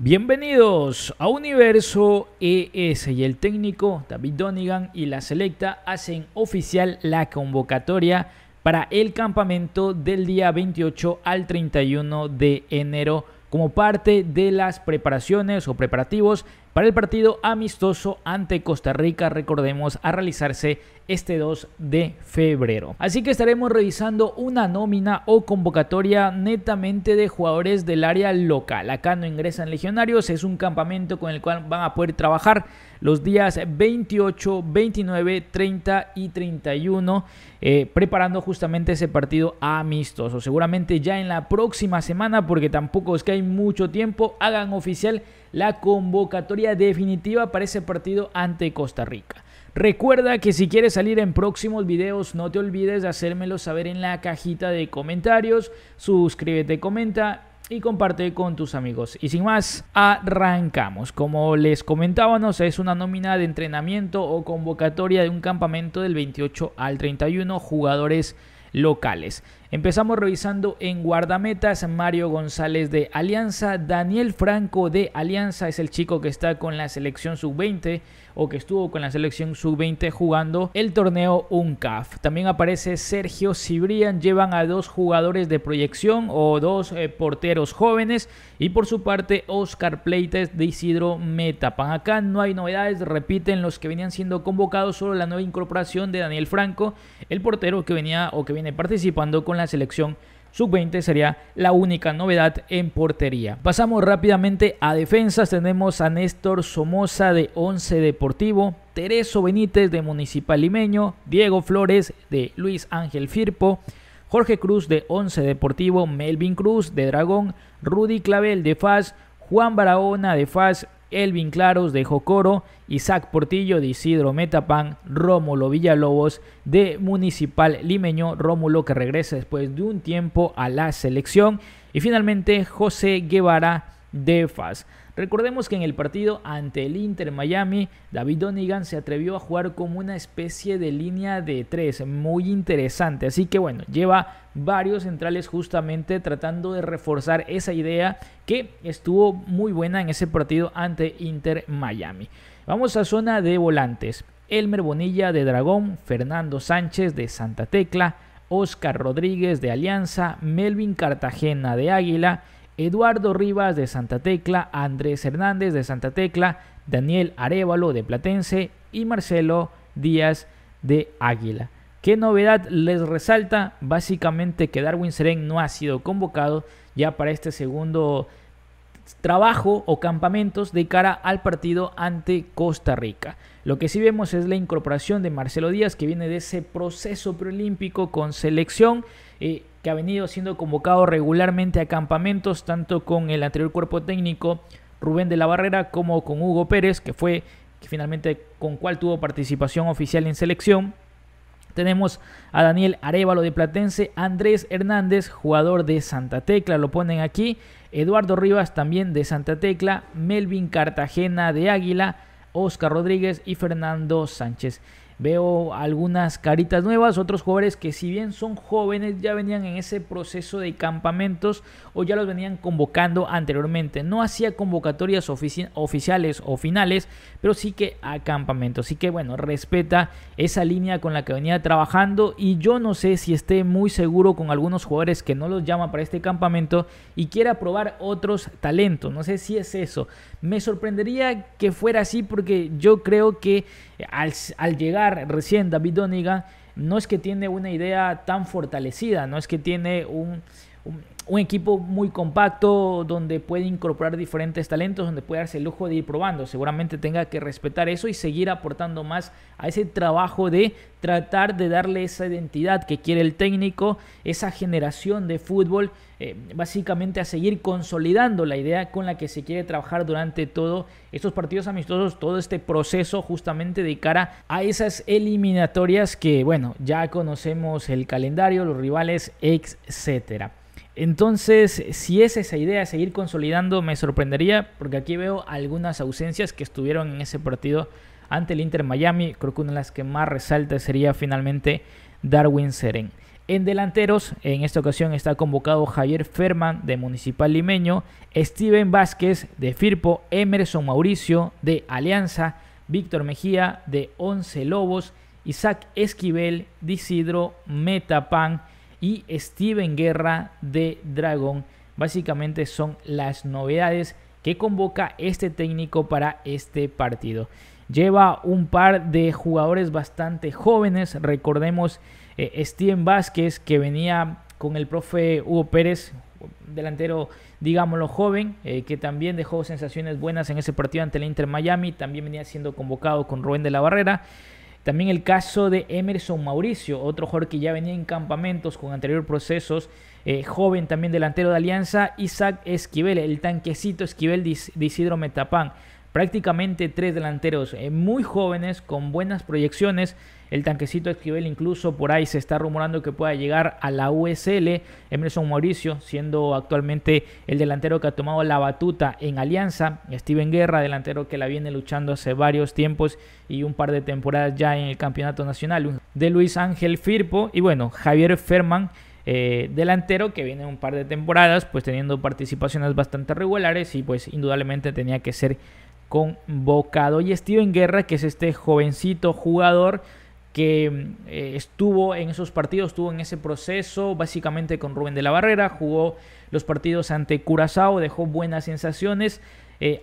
Bienvenidos a Universo ES y el técnico David Donegan y la selecta hacen oficial la convocatoria para el campamento del día 28 al 31 de enero como parte de las preparaciones o preparativos para el partido amistoso ante Costa Rica, recordemos, a realizarse este 2 de febrero. Así que estaremos revisando una nómina o convocatoria netamente de jugadores del área local. Acá no ingresan legionarios, es un campamento con el cual van a poder trabajar los días 28, 29, 30 y 31, eh, preparando justamente ese partido amistoso. Seguramente ya en la próxima semana, porque tampoco es que hay mucho tiempo, hagan oficial la convocatoria definitiva para ese partido ante Costa Rica. Recuerda que si quieres salir en próximos videos no te olvides de hacérmelo saber en la cajita de comentarios, suscríbete, comenta y comparte con tus amigos. Y sin más, arrancamos. Como les comentábamos, es una nómina de entrenamiento o convocatoria de un campamento del 28 al 31 jugadores locales. Empezamos revisando en guardametas Mario González de Alianza, Daniel Franco de Alianza es el chico que está con la selección sub-20 o que estuvo con la selección sub-20 jugando el torneo UNCAF. También aparece Sergio Cibrian, llevan a dos jugadores de proyección o dos eh, porteros jóvenes y por su parte Oscar Pleites de Isidro Metapan. Acá no hay novedades, repiten los que venían siendo convocados, solo la nueva incorporación de Daniel Franco, el portero que venía o que viene participando con la selección sub-20 sería la única novedad en portería. Pasamos rápidamente a defensas. Tenemos a Néstor Somoza de Once Deportivo, Tereso Benítez de Municipal Limeño, Diego Flores de Luis Ángel Firpo, Jorge Cruz de Once Deportivo, Melvin Cruz de Dragón, Rudy Clavel de Faz, Juan Barahona de Faz, Elvin Claros de Jocoro, Isaac Portillo de Isidro Metapán, Rómulo Villalobos de Municipal Limeño, Rómulo que regresa después de un tiempo a la selección y finalmente José Guevara de FAS. Recordemos que en el partido ante el Inter Miami, David Donegan se atrevió a jugar como una especie de línea de tres, muy interesante. Así que bueno, lleva varios centrales justamente tratando de reforzar esa idea que estuvo muy buena en ese partido ante Inter Miami. Vamos a zona de volantes. Elmer Bonilla de Dragón, Fernando Sánchez de Santa Tecla, Oscar Rodríguez de Alianza, Melvin Cartagena de Águila, Eduardo Rivas de Santa Tecla, Andrés Hernández de Santa Tecla, Daniel Arevalo de Platense y Marcelo Díaz de Águila. ¿Qué novedad les resalta? Básicamente que Darwin Seren no ha sido convocado ya para este segundo trabajo o campamentos de cara al partido ante Costa Rica. Lo que sí vemos es la incorporación de Marcelo Díaz que viene de ese proceso preolímpico con selección eh, que ha venido siendo convocado regularmente a campamentos, tanto con el anterior cuerpo técnico Rubén de la Barrera como con Hugo Pérez, que fue que finalmente con cual tuvo participación oficial en selección. Tenemos a Daniel Arevalo de Platense, Andrés Hernández, jugador de Santa Tecla, lo ponen aquí, Eduardo Rivas también de Santa Tecla, Melvin Cartagena de Águila, Oscar Rodríguez y Fernando Sánchez. Veo algunas caritas nuevas, otros jugadores que si bien son jóvenes ya venían en ese proceso de campamentos o ya los venían convocando anteriormente. No hacía convocatorias oficiales o finales, pero sí que a campamentos. Así que bueno, respeta esa línea con la que venía trabajando y yo no sé si esté muy seguro con algunos jugadores que no los llama para este campamento y quiera probar otros talentos. No sé si es eso. Me sorprendería que fuera así porque yo creo que al llegar recién David Doniga no es que tiene una idea tan fortalecida, no es que tiene un un equipo muy compacto donde puede incorporar diferentes talentos, donde puede darse el lujo de ir probando. Seguramente tenga que respetar eso y seguir aportando más a ese trabajo de tratar de darle esa identidad que quiere el técnico, esa generación de fútbol, eh, básicamente a seguir consolidando la idea con la que se quiere trabajar durante todos estos partidos amistosos, todo este proceso justamente de cara a esas eliminatorias que, bueno, ya conocemos el calendario, los rivales, etcétera. Entonces, si es esa idea, seguir consolidando, me sorprendería, porque aquí veo algunas ausencias que estuvieron en ese partido ante el Inter Miami. Creo que una de las que más resalta sería finalmente Darwin Seren. En delanteros, en esta ocasión está convocado Javier Ferman de Municipal Limeño, Steven Vázquez de Firpo, Emerson Mauricio de Alianza, Víctor Mejía de Once Lobos, Isaac Esquivel, Disidro Metapan y Steven Guerra de Dragón, Básicamente son las novedades que convoca este técnico para este partido. Lleva un par de jugadores bastante jóvenes. Recordemos eh, Steven Vázquez que venía con el profe Hugo Pérez, delantero, digámoslo, joven, eh, que también dejó sensaciones buenas en ese partido ante el Inter Miami. También venía siendo convocado con Rubén de la Barrera. También el caso de Emerson Mauricio, otro jugador que ya venía en campamentos con anterior procesos, eh, joven también delantero de Alianza, Isaac Esquivel, el tanquecito Esquivel de Isidro Metapán prácticamente tres delanteros eh, muy jóvenes con buenas proyecciones. El tanquecito Esquivel incluso por ahí se está rumorando que pueda llegar a la USL. Emerson Mauricio siendo actualmente el delantero que ha tomado la batuta en Alianza. Steven Guerra, delantero que la viene luchando hace varios tiempos y un par de temporadas ya en el Campeonato Nacional. De Luis Ángel Firpo y bueno, Javier Ferman. Eh, delantero que viene un par de temporadas pues teniendo participaciones bastante regulares y pues indudablemente tenía que ser convocado. Y Steven Guerra, que es este jovencito jugador que eh, estuvo en esos partidos, estuvo en ese proceso, básicamente con Rubén de la Barrera, jugó los partidos ante Curazao, dejó buenas sensaciones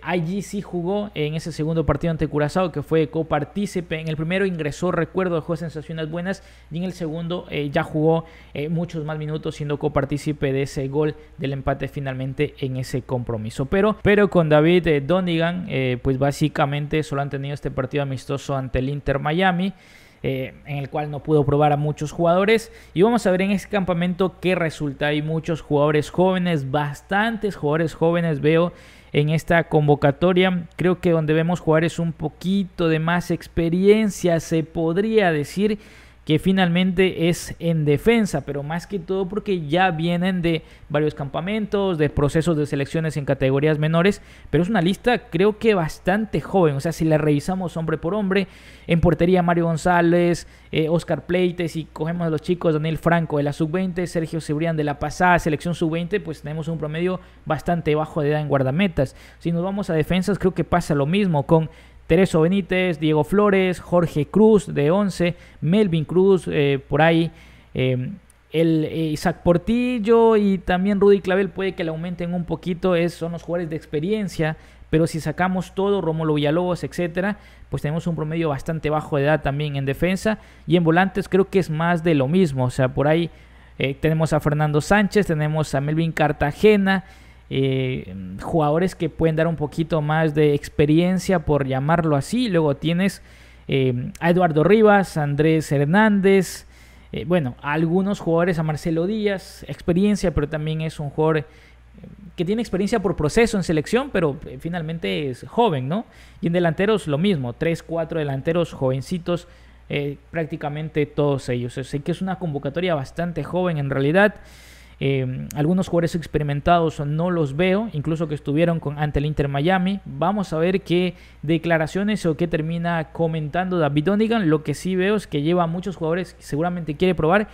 allí eh, sí jugó en ese segundo partido ante Curazao, que fue copartícipe. En el primero ingresó, recuerdo, dejó sensaciones buenas. Y en el segundo eh, ya jugó eh, muchos más minutos, siendo copartícipe de ese gol del empate finalmente en ese compromiso. Pero, pero con David Donigan, pues básicamente solo han tenido este partido amistoso ante el Inter Miami. Eh, en el cual no pudo probar a muchos jugadores. Y vamos a ver en este campamento qué resulta. Hay muchos jugadores jóvenes, bastantes jugadores jóvenes veo en esta convocatoria. Creo que donde vemos jugadores un poquito de más experiencia, se podría decir que finalmente es en defensa, pero más que todo porque ya vienen de varios campamentos, de procesos de selecciones en categorías menores, pero es una lista creo que bastante joven, o sea, si la revisamos hombre por hombre, en portería Mario González, eh, Oscar Pleite, si cogemos a los chicos Daniel Franco de la sub-20, Sergio Cebrián de la pasada selección sub-20, pues tenemos un promedio bastante bajo de edad en guardametas. Si nos vamos a defensas, creo que pasa lo mismo con Tereso Benítez, Diego Flores, Jorge Cruz de 11, Melvin Cruz eh, por ahí, em, el eh, Isaac Portillo y también Rudy Clavel puede que le aumenten un poquito, son los jugadores de experiencia, pero si sacamos todo, Romulo Villalobos, etcétera, pues tenemos un promedio bastante bajo de edad también en defensa y en volantes creo que es más de lo mismo, o sea, por ahí eh, tenemos a Fernando Sánchez, tenemos a Melvin Cartagena, eh, jugadores que pueden dar un poquito más de experiencia, por llamarlo así. Luego tienes eh, a Eduardo Rivas, Andrés Hernández, eh, bueno, algunos jugadores, a Marcelo Díaz, experiencia, pero también es un jugador que tiene experiencia por proceso en selección, pero finalmente es joven, ¿no? Y en delanteros lo mismo, tres cuatro delanteros jovencitos, prácticamente todos ellos. sé que es una convocatoria bastante joven en realidad. Em, algunos jugadores experimentados no los veo, incluso que estuvieron con, ante el Inter Miami. Vamos a ver qué declaraciones o qué termina comentando David Donegan. Lo que sí veo es que lleva muchos jugadores seguramente quiere probar,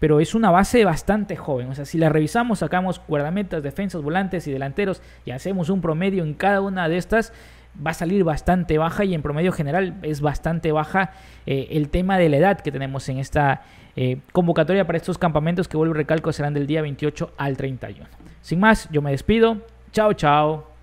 pero es una base bastante joven. O sea, si la revisamos, sacamos guardametas, defensas, volantes y delanteros y hacemos un promedio en cada una de estas va a salir bastante baja y en promedio general es bastante baja eh, el tema de la edad que tenemos en esta, eh, convocatoria para estos campamentos que vuelvo a recalco serán del día 28 al 31. Sin más, yo me despido. Chao, chao.